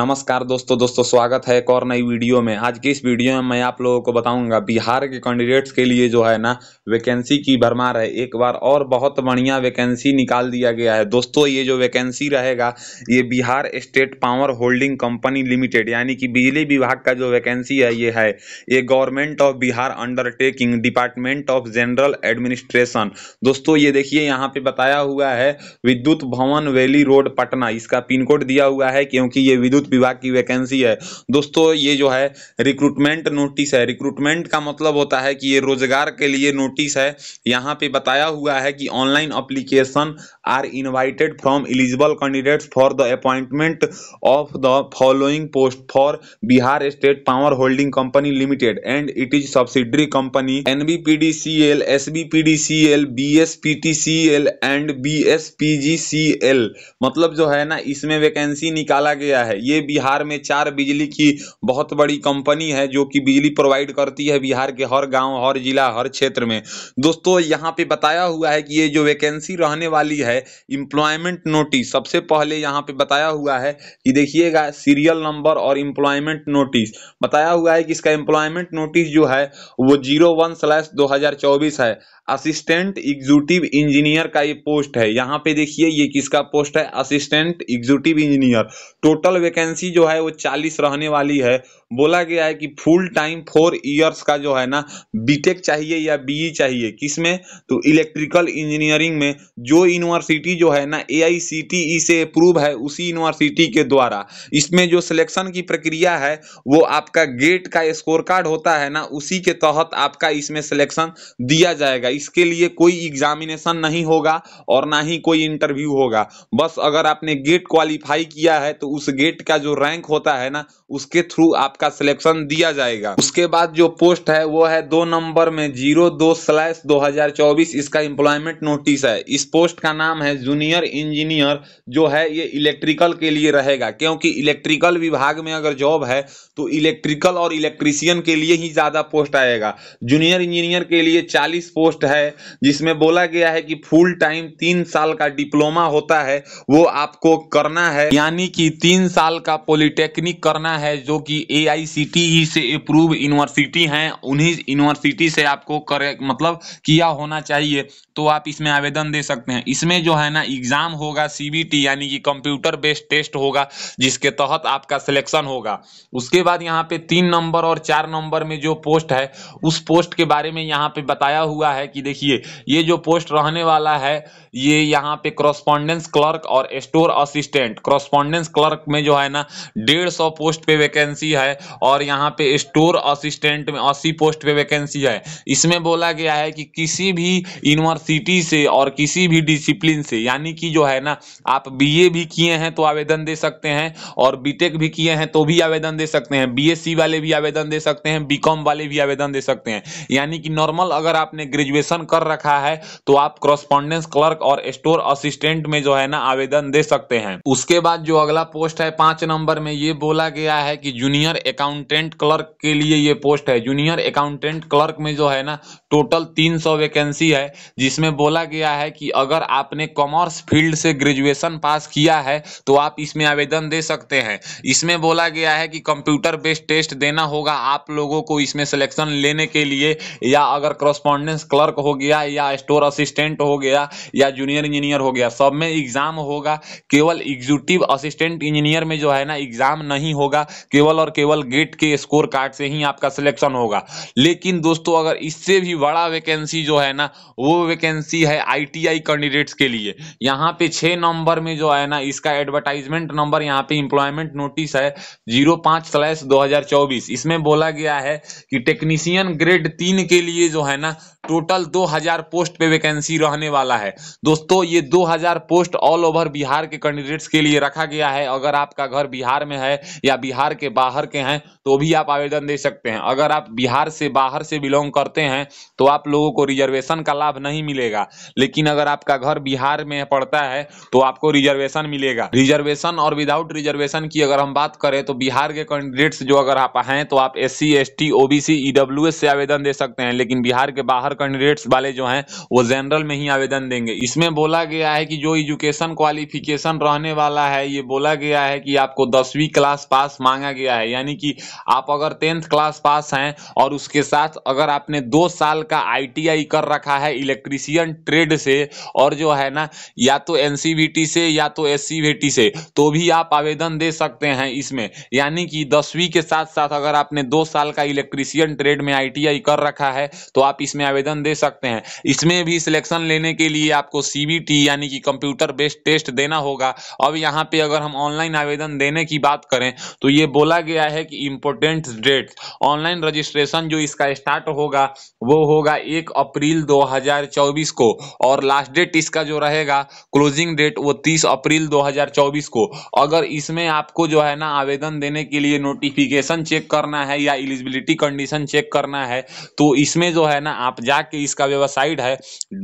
नमस्कार दोस्तों दोस्तों स्वागत है एक और नई वीडियो में आज की इस वीडियो में मैं आप लोगों को बताऊंगा बिहार के कैंडिडेट्स के लिए जो है ना वैकेंसी की भरमार है एक बार और बहुत बढ़िया वैकेंसी निकाल दिया गया है दोस्तों ये जो वैकेंसी रहेगा ये Bihar state power holding company limited यानी कि बिजली विभाग का जो वैकेंसी है ये है ये government of Bihar undertaking department of general administration दोस्तों ये देखिए यहाँ पे बताया हुआ है विद्युत भवन वैली रोड पटना इसका पिन कोड दिया हुआ है क्योंकि ये विद्युत विभाग की वैकेंसी है दोस्तों ये जो है रिक्रूटमेंट नोटिस है रिक्रूटमेंट का मतलब होता है कि ये रोजगार के लिए नोटिस है यहाँ पे बताया हुआ है कि online application are invited from eligible candidates for the appointment of the following post for Bihar state power holding company limited and it is subsidiary company NBPDCL C L and L मतलब जो है ना इसमें वैकेंसी निकाला गया है ये बिहार में चार बिजली की बहुत बड़ी कंपनी है जो कि बिजली प्रोवाइड करती है बिहार के हर गांव हर जिला हर क्षेत्र में दोस्तों यहां पे बताया हुआ है कि ये जो वैकेंसी रहने वाली है इम्प्लॉयमेंट नोटिस सबसे पहले यहाँ पे बताया हुआ है कि देखिएगा सीरियल नंबर और इम्प्लॉयमेंट नोटिस बताया हुआ है कि इसका इम्प्लॉयमेंट नोटिस जो है वो जीरो वन स्लैश दो हजार चौबीस है असिस्टेंट एग्जीक्यूटिव इंजीनियर का ये पोस्ट है यहाँ पे देखिए ये किसका पोस्ट है assistant executive engineer total vacancy vacancy जो है वो चालीस रहने वाली है बोला गया है कि फुल टाइम फोर इयर्स का जो है ना बीटेक चाहिए या बीई e चाहिए किसमें तो इलेक्ट्रिकल इंजीनियरिंग में जो यूनिवर्सिटी जो है ना एआईसीटीई e से अप्रूव है उसी यूनिवर्सिटी के द्वारा इसमें जो सिलेक्शन की प्रक्रिया है वो आपका गेट का स्कोर कार्ड होता है ना उसी के तहत आपका इसमें सिलेक्शन दिया जाएगा इसके लिए कोई एग्जामिनेशन नहीं होगा और ना ही कोई इंटरव्यू होगा बस अगर आपने गेट क्वालिफाई किया है तो उस गेट का जो रैंक होता है ना उसके थ्रू आपका सिलेक्शन दिया जाएगा उसके बाद जो पोस्ट है वो है दो नंबर में जीरो दो स्लैश दो हजार चौबीस इसका एम्प्लॉयमेंट नोटिस है इस पोस्ट का नाम है जूनियर इंजीनियर जो है ये इलेक्ट्रिकल के लिए रहेगा क्योंकि इलेक्ट्रिकल विभाग में अगर जॉब है तो इलेक्ट्रिकल और इलेक्ट्रीशियन के लिए ही ज़्यादा पोस्ट आएगा जूनियर इंजीनियर के लिए चालीस पोस्ट है जिसमें बोला गया है कि फुल टाइम तीन साल का डिप्लोमा होता है वो आपको करना है यानी कि तीन साल का पॉलिटेक्निक करना है जो कि ए आई सी टी ई से अप्रूव यूनिवर्सिटी हैं उन्हीं यूनिवर्सिटी से आपको करे मतलब किया होना चाहिए तो आप इसमें आवेदन दे सकते हैं इसमें जो है ना एग्जाम होगा सीबीटी यानी कि कंप्यूटर बेस्ड टेस्ट होगा जिसके तहत आपका सिलेक्शन होगा उसके बाद यहाँ पे तीन नंबर और चार नंबर में जो पोस्ट है उस पोस्ट के बारे में यहाँ पे बताया हुआ है कि देखिए ये जो पोस्ट रहने वाला है ये यहाँ पे क्रॉस्पॉन्डेंस क्लर्क और स्टोर असिस्टेंट क्रॉस्पॉन्डेंस क्लर्क में जो है ना डेढ़ सौ पोस्ट पे वैकेंसी है और यहाँ पे स्टोर असिस्टेंट में अस्सी पोस्ट पे वैकेंसी है इसमें बोला गया है कि किसी भी यूनिवर्सिटी सिटी से और किसी भी डिसिप्लिन से यानी कि जो है ना आप बीए भी किए हैं तो आवेदन दे सकते हैं और बीटेक भी किए हैं तो भी आवेदन दे सकते हैं बीएससी वाले भी आवेदन दे सकते हैं बीकॉम वाले भी आवेदन दे सकते हैं यानी कि नॉर्मल अगर आपने ग्रेजुएशन कर रखा है तो आप क्रॉस्पॉन्डेंस क्लर्क और स्टोर असिस्टेंट में जो है ना आवेदन दे सकते हैं उसके बाद जो अगला पोस्ट है पांच नंबर में ये बोला गया है कि जूनियर अकाउंटेंट क्लर्क के लिए ये पोस्ट है जूनियर अकाउंटेंट क्लर्क में जो है ना टोटल तीन सौ वैकेंसी है जिस इसमें बोला गया है कि अगर आपने कॉमर्स फील्ड से ग्रेजुएशन पास किया है तो आप इसमें आवेदन दे सकते हैं इसमें बोला गया है कि कंप्यूटर बेस्ड टेस्ट देना होगा आप लोगों को इसमें सिलेक्शन लेने के लिए या अगर क्रॉस्पॉन्डेंस क्लर्क हो गया या स्टोर असिस्टेंट हो गया या जूनियर इंजीनियर हो गया सब में एग्जाम होगा केवल एग्जीक्यूटिव असिस्टेंट इंजीनियर में जो है ना एग्जाम नहीं होगा केवल और केवल गेट के स्कोर कार्ड से ही आपका सिलेक्शन होगा लेकिन दोस्तों अगर इससे भी बड़ा वैकेंसी जो है ना वो वैकेंसी वैकेंसी है आईटीआई कैंडिडेट्स के लिए यहाँ पे छह नंबर में जो है ना इसका एडवर्टाइजमेंट नंबर यहाँ पे इम्प्लॉयमेंट नोटिस है जीरो पांच स्लैश दो इसमें बोला गया है कि टेक्नीशियन ग्रेड तीन के लिए जो है ना टोटल 2000 पोस्ट पे वैकेंसी रहने वाला है दोस्तों ये 2000 पोस्ट ऑल ओवर बिहार के कैंडिडेट्स के लिए रखा गया है अगर आपका घर बिहार में है या बिहार के बाहर के हैं तो भी आप आवेदन दे सकते हैं अगर आप बिहार से बाहर से बिलोंग करते हैं तो आप लोगों को रिजर्वेशन का लाभ नहीं मिलेगा लेकिन अगर आपका घर बिहार में पड़ता है तो आपको रिजर्वेशन मिलेगा रिजर्वेशन और विदाउट रिजर्वेशन की अगर हम बात करें तो बिहार के कैंडिडेट्स जो अगर आप हैं तो आप S C S T OBC EW से आवेदन दे सकते हैं लेकिन बिहार के बाहर कैंडिडेट्स वाले जो हैं वो जनरल में ही आवेदन देंगे इसमें बोला गया है कि जो एजुकेशन क्वालिफिकेशन रहने वाला है ये बोला गया है कि आपको दसवीं क्लास पास मांगा गया है यानी कि आप अगर टेंथ क्लास पास हैं और उसके साथ अगर आपने दो साल का आई कर रखा है इलेक्ट्रीसियन ट्रेड से और जो है ना या तो एन से या तो एस से तो भी आप आवेदन दे सकते हैं इसमें यानी कि दसवीं के साथ साथ अगर आपने दो साल का इलेक्ट्रीशियन ट्रेड में आईटीआई कर रखा है तो आप इसमें आवेदन आवेदन दे सकते हैं इसमें भी सिलेक्शन लेने के लिए आपको सीबीटी यानी कि कंप्यूटर बेस्ड टेस्ट देना होगा अब यहाँ पे अगर हम ऑनलाइन आवेदन देने की बात करें तो ये बोला गया है कि इम्पोर्टेंट डेट ऑनलाइन रजिस्ट्रेशन जो इसका स्टार्ट होगा वो होगा एक अप्रैल दो को और लास्ट डेट इसका जो रहेगा क्लोजिंग डेट वो तीस अप्रैल दो को अगर इसमें आपको जो है ना आवेदन देने के लिए नोटिफिकेशन चेक करना है या एलिजिबिलिटी कंडीशन चेक करना है तो इसमें जो है ना आप जा जाके इसका वेबसाइट है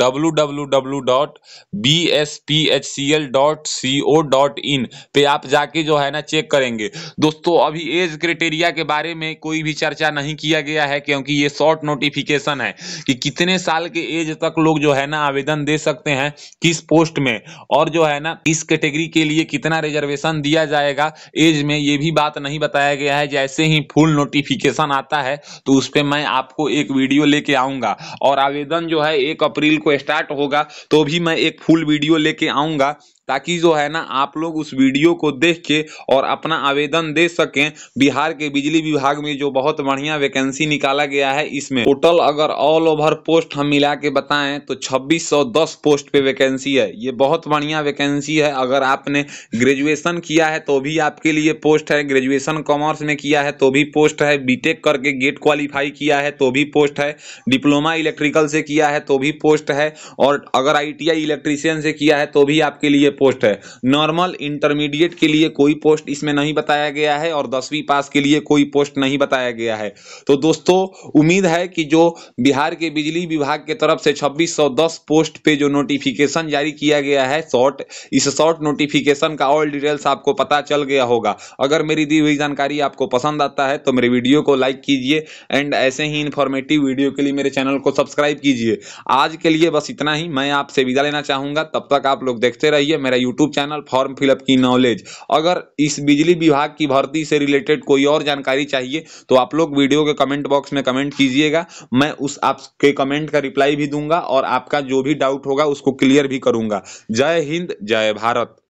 www.bsphcl.co.in पे आप जाके जो है ना चेक करेंगे दोस्तों अभी एज क्रिटेरिया के बारे में कोई भी चर्चा नहीं किया गया है क्योंकि ये शॉर्ट नोटिफिकेशन है कि कितने साल के एज तक लोग जो है ना आवेदन दे सकते हैं किस पोस्ट में और जो है ना किस कैटेगरी के लिए कितना रिजर्वेशन दिया जाएगा एज में ये भी बात नहीं बताया गया है जैसे ही फुल नोटिफिकेशन आता है तो उस पर मैं आपको एक वीडियो लेके आऊंगा और आवेदन जो है एक अप्रैल को स्टार्ट होगा तो भी मैं एक फुल वीडियो लेके आऊँगा ताकि जो है ना आप लोग उस वीडियो को देख के और अपना आवेदन दे सकें बिहार के बिजली विभाग में जो बहुत बढ़िया वैकेंसी निकाला गया है इसमें टोटल अगर ऑल ओवर पोस्ट हम मिला के बताएं तो 2610 पोस्ट पे वैकेंसी है ये बहुत बढ़िया वैकेंसी है अगर आपने ग्रेजुएशन किया है तो भी आपके लिए पोस्ट है ग्रेजुएशन कॉमर्स में किया है तो भी पोस्ट है बी करके गेट क्वालिफाई किया है तो भी पोस्ट है डिप्लोमा इलेक्ट्रिकल से किया है तो भी पोस्ट है और अगर आई इलेक्ट्रीशियन से किया है तो भी आपके लिए पोस्ट है नॉर्मल इंटरमीडिएट के लिए कोई पोस्ट इसमें नहीं बताया गया है और दसवीं पास के लिए कोई पोस्ट नहीं बताया गया है तो दोस्तों उम्मीद है कि जो बिहार के बिजली विभाग के तरफ से 2610 पोस्ट पे जो नोटिफिकेशन जारी किया गया है शॉर्ट इस शॉर्ट नोटिफिकेशन का ऑल डिटेल्स आपको पता चल गया होगा अगर मेरी दी हुई जानकारी आपको पसंद आता है तो मेरे वीडियो को लाइक कीजिए एंड ऐसे ही इन्फॉर्मेटिव वीडियो के लिए मेरे चैनल को सब्सक्राइब कीजिए आज के लिए बस इतना ही मैं आपसे विदा लेना चाहूंगा तब तक आप लोग देखते रहिए मेरा यूट्यूब चैनल फॉर्म फिलअप की नॉलेज अगर इस बिजली विभाग की भर्ती से रिलेटेड कोई और जानकारी चाहिए तो आप लोग वीडियो के कमेंट बॉक्स में कमेंट कीजिएगा मैं उस आपके कमेंट का रिप्लाई भी दूंगा और आपका जो भी डाउट होगा उसको क्लियर भी करूंगा जय हिंद जय भारत